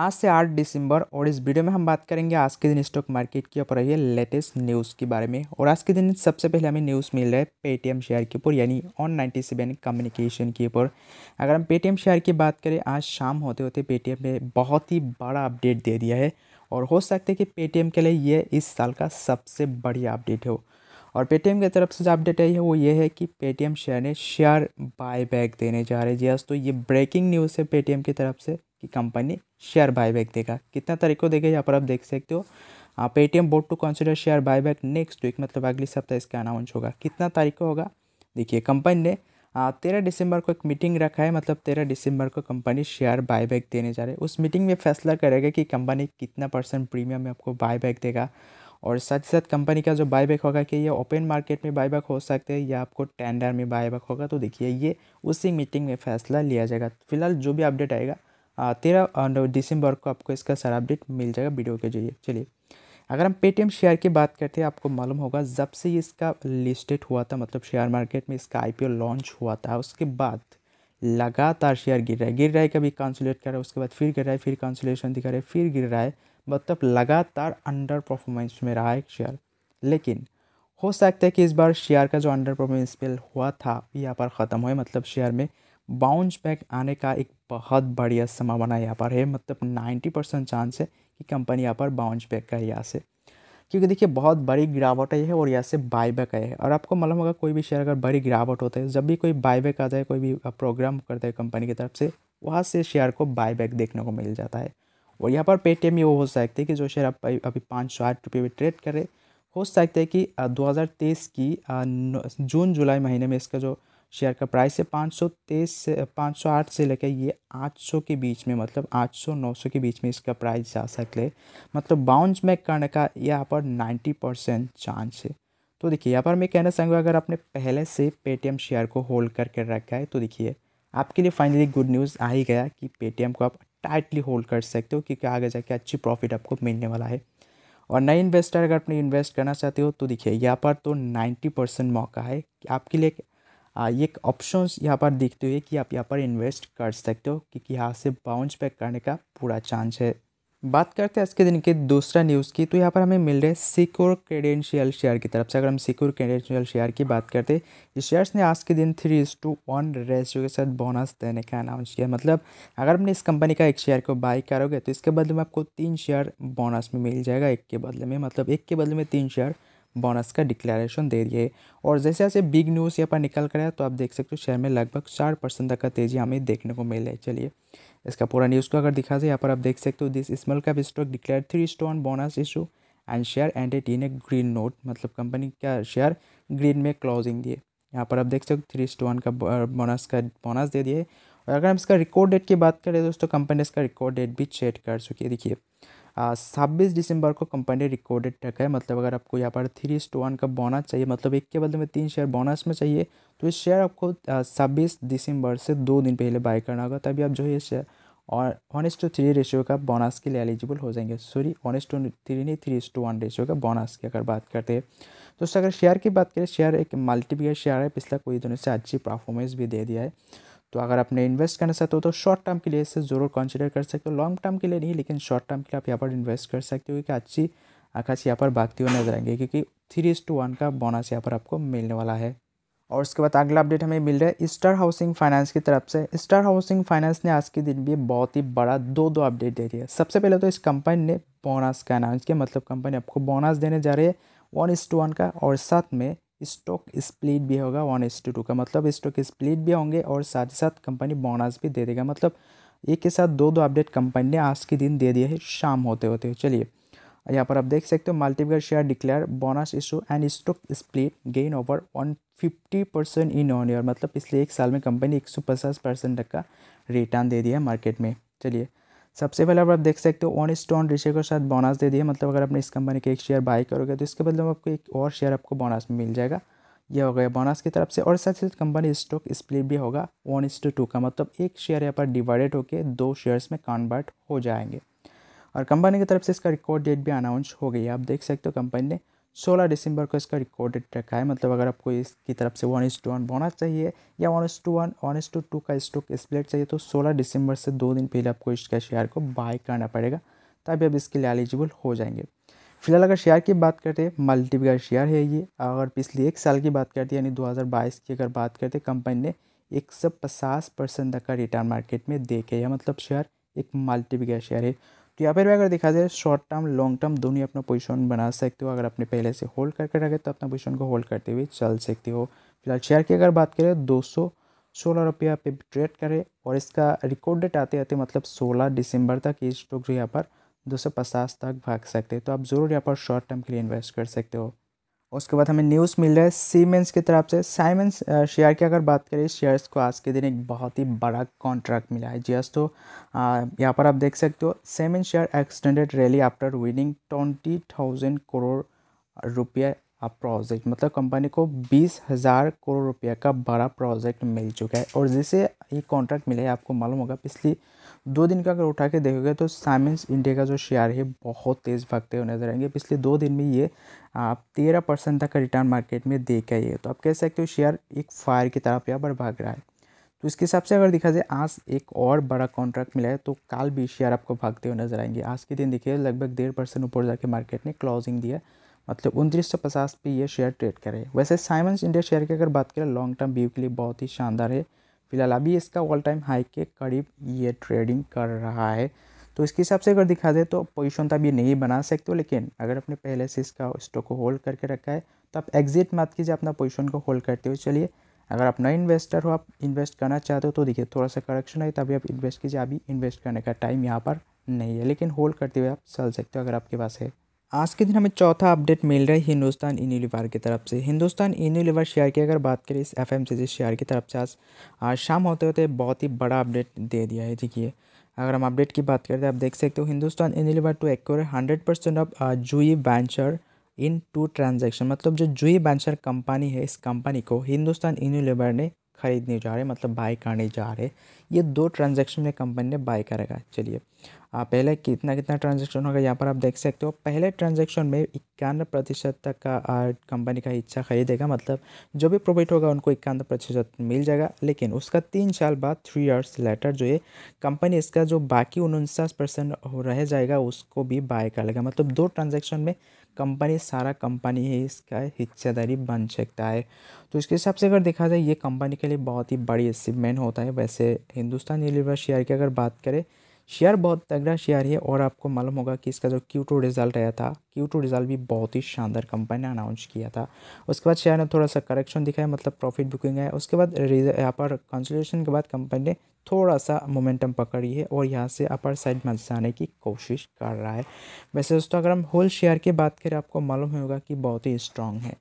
आज से आठ दिसंबर और इस वीडियो में हम बात करेंगे आज के दिन स्टॉक मार्केट की ऊपर रही लेटेस्ट न्यूज़ के बारे में और आज के दिन सबसे पहले हमें न्यूज़ मिल रहा है पेटीएम शेयर के ऊपर यानी ऑन नाइन्टी सेवन कम्युनिकेशन के ऊपर अगर हम पेटीएम शेयर की बात करें आज शाम होते होते पेटीएम ने बहुत ही बड़ा अपडेट दे दिया है और हो सकता है कि पेटीएम के लिए ये इस साल का सबसे बढ़िया अपडेट हो और पेटीएम की तरफ से जो अपडेट आई है वो ये है कि पेटीएम शेयर ने शेयर बाय बैक देने जा रहे हैं जी तो ये ब्रेकिंग न्यूज़ है पेटीएम की तरफ से कि कंपनी शेयर बायबैक देगा कितना तारीख को देगा यहाँ पर आप देख सकते हो Paytm board to consider share buyback next week मतलब अगले सप्ताह इसका अनाउंस होगा कितना तारीख को होगा देखिए कंपनी ने तेरह दिसंबर को एक मीटिंग रखा है मतलब तेरह दिसंबर को कंपनी शेयर बायबैक देने जा रही है उस मीटिंग में फैसला करेगा कि कंपनी कितना परसेंट प्रीमियम में आपको बायबैक देगा और साथ ही साथ कंपनी का जो बायबैक होगा कि ये ओपन मार्केट में बायबैक हो सकते हैं या आपको टेंडर में बायबैक होगा तो देखिए ये उसी मीटिंग में फैसला लिया जाएगा फिलहाल जो भी अपडेट आएगा तेरह दिसंबर को आपको इसका सारा अपडेट मिल जाएगा वीडियो के जरिए चलिए अगर हम पेटीएम शेयर की बात करते हैं आपको मालूम होगा जब से इसका लिस्टेड हुआ था मतलब शेयर मार्केट में इसका आई लॉन्च हुआ था उसके बाद लगातार शेयर गिर रहा है गिर रहा है कभी कंसुलेट कर रहा है उसके बाद फिर गिर रहा है फिर कंसुलेशन दिखा रहा है फिर गिर रहा है मतलब लगातार अंडर परफॉर्मेंस में रहा है शेयर लेकिन हो सकता है कि इस बार शेयर का जो अंडर परफॉर्मेंस पे हुआ था यहाँ पर ख़त्म हुआ मतलब शेयर में बाउंस बैक आने का एक बहुत बढ़िया संभावना यहाँ पर है मतलब नाइन्टी परसेंट चांस है कि कंपनी यहाँ पर बाउंस बैक का यहाँ से क्योंकि देखिए बहुत बड़ी गिरावट आई है और यहाँ से बायबैक आई है और आपको मालूम होगा कोई भी शेयर अगर बड़ी गिरावट होता है जब भी कोई बायबैक आता है कोई भी प्रोग्राम करता है कंपनी की तरफ से वहाँ से शेयर को बायबैक देखने को मिल जाता है और यहाँ पर पेटीएम ये वो हो सकता है कि जो शेयर आप अभी पाँच सौ आठ रुपये में ट्रेड करे हो सकता है कि दो की जून जुलाई महीने में इसका जो शेयर का प्राइस है पाँच सौ तेईस से पाँच सौ आठ से लेकर ये आठ सौ के बीच में मतलब आठ सौ नौ सौ के बीच में इसका प्राइस जा है मतलब बाउंस बैक करने का यहाँ पर नाइन्टी परसेंट चांस है तो देखिए यहाँ पर मैं कहना चाहूँगा अगर आपने पहले से पेटीएम शेयर को होल्ड करके रखा है तो देखिए आपके लिए फाइनली गुड न्यूज़ आ ही गया कि पेटीएम को आप टाइटली होल्ड कर सकते हो क्योंकि आगे जाके अच्छी प्रॉफिट आपको मिलने वाला है और नए इन्वेस्टर अगर अपने इन्वेस्ट करना चाहते हो तो देखिए यहाँ पर तो नाइन्टी परसेंट मौका है कि आपके लिए ये ऑप्शंस यहाँ पर दिखते हुए कि आप यहाँ पर इन्वेस्ट कर सकते हो क्योंकि यहाँ से बाउंस बैक करने का पूरा चांस है बात करते हैं आज के दिन के दूसरा न्यूज़ की तो यहाँ पर हमें मिल रहे हैं सिक्योर क्रेडेंशियल शेयर की तरफ से अगर हम सिक्योर क्रेडेंशियल शेयर की बात करते हैं शेयर्स ने आज के दिन three is to one ratio के साथ बोनस देने का अनाउंस किया मतलब अगर हमने इस कंपनी का एक शेयर को बाई करोगे तो इसके बदले में आपको तीन शेयर बोनस में मिल जाएगा एक के बदले में मतलब एक के बदले में तीन शेयर बोनस का डिक्लेरेशन दे दिए और जैसे जैसे बिग न्यूज़ यहाँ पर निकल कर आया तो आप देख सकते हो शेयर में लगभग चार परसेंट तक का तेज़ी हमें देखने को मिल है चलिए इसका पूरा न्यूज़ को अगर दिखा जाए यहाँ पर आप देख सकते हो this small cap stock declare three is to one bonus issue and share end at in a green note मतलब कंपनी का शेयर ग्रीन में क्लोजिंग दिए यहाँ पर आप देख सकते हो थ्री स्टोन का बोनस का बोनस दे दिए और अगर हम इसका रिकॉर्ड डेट की बात करें दोस्तों कंपनी इसका रिकॉर्ड डेट भी चेट कर चुकी है देखिए छब्बीस दिसंबर को कंपनी रिकॉर्डेड टक है मतलब अगर आपको यहाँ पर थ्री टू वन का बोनस चाहिए मतलब एक के बदले में तीन शेयर बोनस में चाहिए तो ये शेयर आपको छब्बीस दिसंबर से दो दिन पहले बाय करना होगा तभी आप जो है शेयर और one is to three ratio का बोनस के लिए एलिजिबल हो जाएंगे sorry one is to three नहीं three is to one ratio का बोनस की अगर बात करते हैं दोस्तों अगर शेयर की बात करें शेयर एक मल्टीपियर शेयर है पिछला कोई दिनों तो से अच्छी परफॉर्मेंस भी दे दिया है तो अगर आपने इन्वेस्ट करना चाहते हो तो शॉर्ट टर्म के लिए इसे ज़रूर कंसिडर कर सकते हो लॉन्ग टर्म के लिए नहीं लेकिन शॉर्ट टर्म के लिए आप यहाँ पर इन्वेस्ट कर सकते हो क्योंकि अच्छी आकाश यहाँ पर भागती हुई नजर आएंगे क्योंकि थ्री टू वन का बोनस यहाँ पर आपको मिलने वाला है और उसके बाद अगला अपडेट हमें मिल रहा है स्टार हाउसिंग फाइनेंस की तरफ से स्टार हाउसिंग फाइनेंस ने आज के दिन भी बहुत ही बड़ा दो दो अपडेट दे दिया सबसे पहले तो इस कंपनी ने बोनस का अनाउंस किया मतलब कंपनी आपको बोनस देने जा रही है वन इस टू वन का और साथ में स्टॉक स्प्लिट भी होगा वन एस टू टू का मतलब स्टॉक स्प्लिट भी होंगे और साथ ही साथ कंपनी बोनस भी दे देगा मतलब एक के साथ दो दो अपडेट कंपनी ने आज के दिन दे दिया है शाम होते होते चलिए यहाँ पर आप देख सकते हो multiple share declare bonus issue and stock split gain over one fifty percent in on year मतलब पिछले एक साल में कंपनी एक सौ पचास परसेंट तक का रिटर्न दे दिया है मार्केट में चलिए सबसे पहले आप देख सकते हो ऑन स्टोन रिशे के साथ बोनस दे दिया मतलब अगर आपने इस कंपनी के एक शेयर बाय करोगे तो इसके बदले में आपको एक और शेयर आपको बोनस में मिल जाएगा ये हो गया बोनस की तरफ से और साथ ही साथ कंपनी स्टॉक स्प्लिट भी होगा वन इस टू टू का मतलब एक शेयर यहाँ पर डिवाइडेड होकर दो शेयर्स में कन्वर्ट हो जाएंगे और कंपनी की तरफ से इसका रिकॉर्ड डेट भी अनाउंस हो गई है आप देख सकते हो कंपनी ने सोलह दिसंबर को इसका रिकॉर्डेड रखा है मतलब अगर आपको इसकी तरफ से वन इस टू वन बोना चाहिए या one is to one one is to two का स्टॉक स्प्लिट चाहिए तो सोलह दिसंबर से दो दिन पहले आपको इसका शेयर को बाय करना पड़ेगा तभी आप इसके लिए एलिजिबल हो जाएंगे फिलहाल अगर शेयर की बात करते हैं मल्टीबिगर शेयर है ये अगर पिछले एक साल की बात करते यानी बाईस की अगर बात करते कंपनी ने पचास परसेंट तक का रिटर्न मार्केट में देखे मतलब है मतलब शेयर एक मल्टीपिगर शेयर है तो यहाँ पर भी अगर देखा जाए शॉर्ट टर्म लॉन्ग टर्म दोनों ही अपना पोजिशन बना सकते हो अगर आपने पहले से होल्ड करके रखे तो अपना पोजिशन को होल्ड करते हुए चल सकते हो फिलहाल शेयर की अगर बात करें दो सौ सोलह रुपया पे ट्रेड करें और इसका रिकॉर्ड डेट आते आते मतलब सोलह दिसंबर तक ये स्टॉक जो यहाँ पर दो सौ पचास तक भाग सकते हैं तो आप ज़रूर यहाँ पर शॉर्ट टर्म के लिए इन्वेस्ट कर सकते हो उसके बाद हमें न्यूज़ मिल रहा है सीमेंस की तरफ से साइमेंस शेयर की अगर बात करें शेयर्स को आज के दिन एक बहुत ही बड़ा कॉन्ट्रैक्ट मिला है जी तो यहाँ पर आप देख सकते हो Siemens share extended rally after winning twenty thousand crore रुपये प्रोजेक्ट मतलब कंपनी को बीस हज़ार करोड़ रुपये का बड़ा प्रोजेक्ट मिल चुका है और जैसे ये कॉन्ट्रैक्ट मिला है आपको मालूम होगा पिछली दो दिन का अगर उठा के देखोगे तो साइमेंस इंडिया का जो शेयर है बहुत तेज़ भागते हुए नजर आएंगे पिछले दो दिन में ये आप तेरह परसेंट तक का रिटर्न मार्केट में देख के है तो आप कह सकते हो शेयर एक फायर की तरफ यहाँ पर भाग रहा है तो इसके हिसाब से अगर देखा जाए आज एक और बड़ा कॉन्ट्रैक्ट मिला है तो कल भी शेयर आपको भागते हुए नजर आएंगे आज के दिन देखिए लगभग डेढ़ परसेंट ऊपर जाके मार्केट ने क्लोजिंग दिया मतलब उनतीस सौ पचास पे ये शेयर ट्रेड करे वैसे साइमंस इंडिया शेयर की अगर बात करें लॉन्ग टर्म व्यू के लिए बहुत ही शानदार है फिलहाल अभी इसका ऑल टाइम हाई के करीब ये ट्रेडिंग कर रहा है तो इसके हिसाब से अगर दिखा दे तो पोजीशन तो अभी नहीं बना सकते हो लेकिन अगर आपने पहले से इसका स्टॉक को होल्ड करके रखा है तो आप एग्जिट मत कीजिए अपना पोजीशन को होल्ड करते हुए चलिए अगर आप नए इन्वेस्टर हो आप इन्वेस्ट करना चाहते हो तो देखिए थोड़ा सा करेक्शन है तभी आप इन्वेस्ट कीजिए अभी इन्वेस्ट करने का टाइम यहाँ पर नहीं है लेकिन होल्ड करते हुए आप चल सकते हो अगर आपके पास है आज के दिन हमें चौथा अपडेट मिल रहा है हिंदुस्तान यूनिलीवर की तरफ से हिंदुस्तान यूनिलीवर शेयर की अगर बात करें इस एफ एम शेयर की तरफ से आज आज शाम होते होते बहुत ही बड़ा अपडेट दे दिया है देखिए अगर हम अपडेट की बात करें तो आप देख सकते हो Hindustan Unilever to acquire hundred percent of जूई वेंचर इन टू ट्रांजेक्शन मतलब जो जूई बेंचर कंपनी है इस कंपनी को हिंदुस्तान यूनिलीवर ने ख़रीदने जा रहे मतलब बाई करने जा रहे ये दो ट्रांजेक्शन में कंपनी ने बाई करेगा चलिए आप पहले कितना कितना ट्रांजेक्शन होगा यहाँ पर आप देख सकते हो पहले ट्रांजेक्शन में इक्यानवे प्रतिशत तक का कंपनी का हिस्सा खरीदेगा मतलब जो भी प्रॉफिट होगा उनको इक्यानवे प्रतिशत मिल जाएगा लेकिन उसका तीन साल बाद थ्री ईयर्स लेटर जो है कंपनी इसका जो बाकी उनचास परसेंट रह जाएगा उसको भी बाय कर लेगा मतलब दो ट्रांजेक्शन में कंपनी सारा कंपनी है इसका हिस्सेदारी बन सकता है तो इसके हिसाब से अगर देखा जाए ये कंपनी के लिए बहुत ही बड़ी अचीवमेंट होता है वैसे हिंदुस्तान यूनिवर्स शेयर की अगर बात करें शेयर बहुत तगड़ा शेयर है और आपको मालूम होगा कि इसका जो क्यू टू रिजल्ट आया था क्यू टू रिजल्ट भी बहुत ही शानदार कंपनी ने अनाउंस किया था उसके बाद शेयर ने थोड़ा सा करेक्शन दिखाया मतलब प्रॉफिट बुकिंग है उसके बाद यहाँ पर कंसल्टेशन के बाद कंपनी ने थोड़ा सा मोमेंटम पकड़ी है और यहाँ से अपर साइड में जाने की कोशिश कर रहा है वैसे दोस्तों अगर हम होल शेयर की बात करें आपको मालूम होगा कि बहुत ही स्ट्रांग है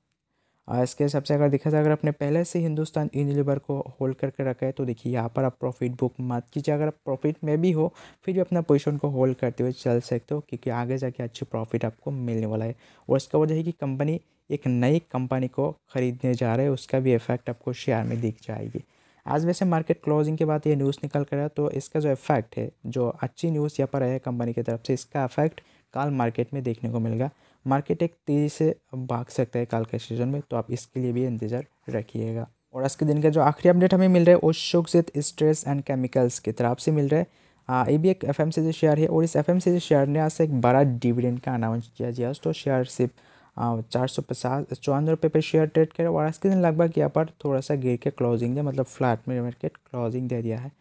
और इसके हिसाब से अगर देखा जाए अगर आपने पहले से हिंदुस्तान इन को होल्ड करके रखा है तो देखिए यहाँ पर आप प्रॉफिट बुक मत कीजिए अगर आप प्रॉफिट में भी हो फिर भी अपना पोजीशन को होल्ड करते हुए चल सकते हो क्योंकि आगे जाके अच्छी प्रॉफिट आपको मिलने वाला है और इसका वजह है कि कंपनी एक नई कंपनी को खरीदने जा रहे है उसका भी इफेक्ट आपको शेयर में दिख जाएगी आज वैसे मार्केट क्लोजिंग के बाद ये न्यूज़ निकल कर तो इसका जो इफेक्ट है जो अच्छी न्यूज़ यहाँ पर है कंपनी की तरफ से इसका इफेक्ट कल मार्केट में देखने को मिलेगा मार्केट एक तेज़ी से भाग सकता है कल के सीजन में तो आप इसके लिए भी इंतज़ार रखिएगा और आज के दिन का जो आखिरी अपडेट हमें मिल रहा है वो शुगजित स्ट्रेस एंड केमिकल्स की तरफ से मिल रहा है ये भी एक एफ एम शेयर है और इस एफ एम शेयर ने आज एक बड़ा डिविडेंड का अनाउंस किया जी हाँ, तो शेयर सिर्फ हाँ, चार सौ पचास चौवन रुपये पर शेयर ट्रेड करें और आज के दिन लगभग यहाँ पर थोड़ा सा गिर के क्लोजिंग दे मतलब फ्लैट में मार्केट क्लोजिंग दे दिया है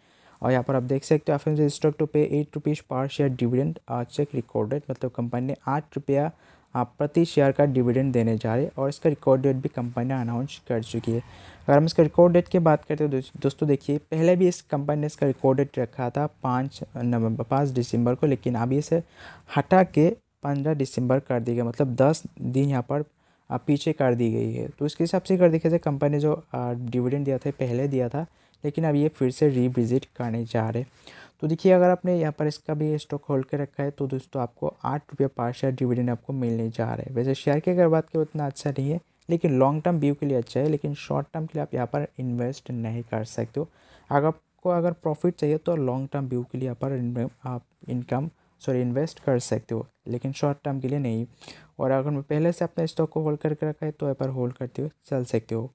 और यहाँ पर आप देख सकते हो F stock to pay eight rupees per share dividend check recorded मतलब कंपनी ने आठ रुपया आप हाँ, प्रति शेयर का डिविडेंड देने जा रहे हैं और इसका रिकॉर्ड डेट भी कंपनी ने अनाउंस कर चुकी है अगर हम इसका रिकॉर्ड डेट की बात करते हैं तो दोस्तों देखिए पहले भी इस कंपनी ने इसका रिकॉर्ड डेट रखा था पाँच नवंबर पाँच दिसंबर को लेकिन अभी इसे हटा के पंद्रह दिसंबर कर दी गई मतलब दस दिन यहाँ पर पीछे कर दी गई है तो उसके हिसाब से कर जाए कंपनी ने जो डिविडेंड दिया था पहले दिया था लेकिन अब ये फिर से रिविजिट करने जा रहे तो देखिए अगर आपने यहाँ पर इसका भी स्टॉक होल्ड के रखा है तो दोस्तों आपको आठ रुपये पर शेयर डिविडेंड आपको मिलने जा रहे हैं वैसे शेयर की अगर बात करें उतना अच्छा नहीं है लेकिन लॉन्ग टर्म व्यू के लिए अच्छा है लेकिन शॉर्ट टर्म के लिए आप यहाँ पर इन्वेस्ट नहीं कर सकते हो अगर आपको अगर प्रॉफिट चाहिए तो लॉन्ग टर्म व्यू के लिए यहाँ पर आप इनकम सॉरी इन्वेस्ट कर सकते हो लेकिन शॉर्ट टर्म के लिए नहीं और अगर मैं पहले से अपने स्टॉक को होल्ड करके रखा है तो यहाँ पर होल्ड करते हुए चल सकते हो